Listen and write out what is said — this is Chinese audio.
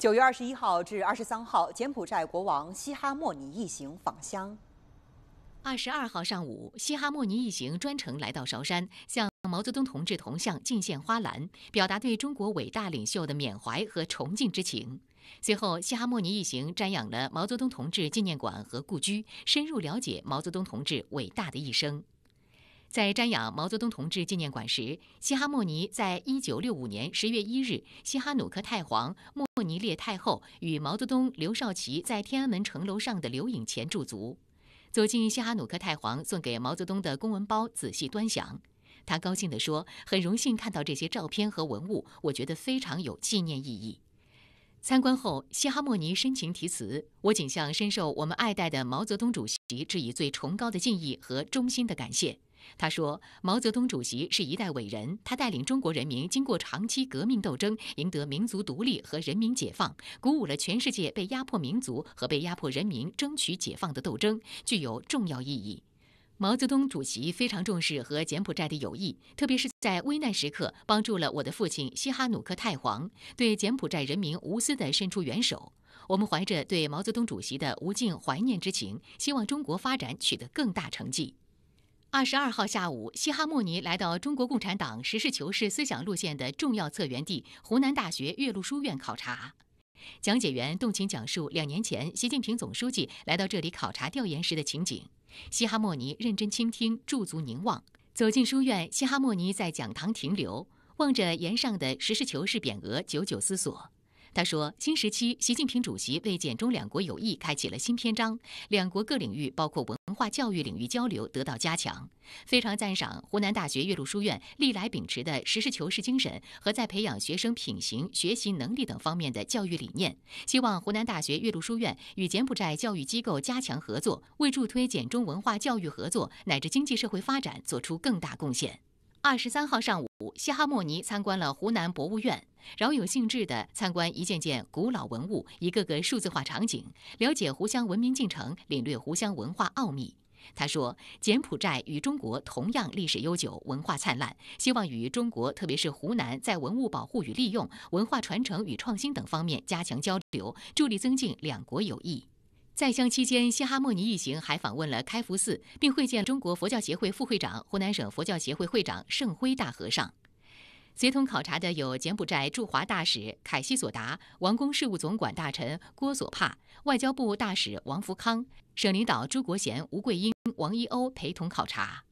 九月二十一号至二十三号，柬埔寨国王西哈莫尼一行访乡。二十二号上午，西哈莫尼一行专程来到韶山，向毛泽东同志铜像敬献花篮，表达对中国伟大领袖的缅怀和崇敬之情。随后，西哈莫尼一行瞻仰了毛泽东同志纪念馆和故居，深入了解毛泽东同志伟大的一生。在瞻仰毛泽东同志纪念馆时，西哈莫尼在一九六五年十月一日，西哈努克太皇莫尼列太后与毛泽东、刘少奇在天安门城楼上的留影前驻足，走进西哈努克太皇送给毛泽东的公文包，仔细端详。他高兴地说：“很荣幸看到这些照片和文物，我觉得非常有纪念意义。”参观后，西哈莫尼深情题词：“我谨向深受我们爱戴的毛泽东主席致以最崇高的敬意和衷心的感谢。”他说：“毛泽东主席是一代伟人，他带领中国人民经过长期革命斗争，赢得民族独立和人民解放，鼓舞了全世界被压迫民族和被压迫人民争取解放的斗争，具有重要意义。毛泽东主席非常重视和柬埔寨的友谊，特别是在危难时刻，帮助了我的父亲西哈努克太皇，对柬埔寨人民无私地伸出援手。我们怀着对毛泽东主席的无尽怀念之情，希望中国发展取得更大成绩。”二十二号下午，西哈莫尼来到中国共产党实事求是思想路线的重要策源地——湖南大学岳麓书院考察。讲解员动情讲述两年前习近平总书记来到这里考察调研时的情景。西哈莫尼认真倾听，驻足凝望。走进书院，西哈莫尼在讲堂停留，望着檐上的“实事求是”匾额，久久思索。他说：“新时期，习近平主席为柬中两国友谊开启了新篇章，两国各领域，包括文。”化教育领域交流得到加强，非常赞赏湖南大学岳麓书院历来秉持的实事求是精神和在培养学生品行、学习能力等方面的教育理念。希望湖南大学岳麓书院与柬埔寨教育机构加强合作，为助推柬中文化教育合作乃至经济社会发展做出更大贡献。二十三号上午，西哈莫尼参观了湖南博物院。饶有兴致地参观一件件古老文物，一个个数字化场景，了解湖湘文明进程，领略湖湘文化奥秘。他说，柬埔寨与中国同样历史悠久，文化灿烂，希望与中国，特别是湖南，在文物保护与利用、文化传承与创新等方面加强交流，助力增进两国友谊。在湘期间，西哈莫尼一行还访问了开福寺，并会见中国佛教协会副会长、湖南省佛教协会会长盛辉大和尚。随同考察的有柬埔寨驻华大使凯西索达、王宫事务总管大臣郭索帕、外交部大使王福康、省领导朱国贤、吴桂英、王一鸥陪同考察。